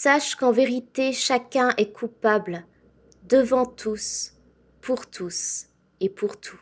Sache qu'en vérité chacun est coupable, devant tous, pour tous et pour tout.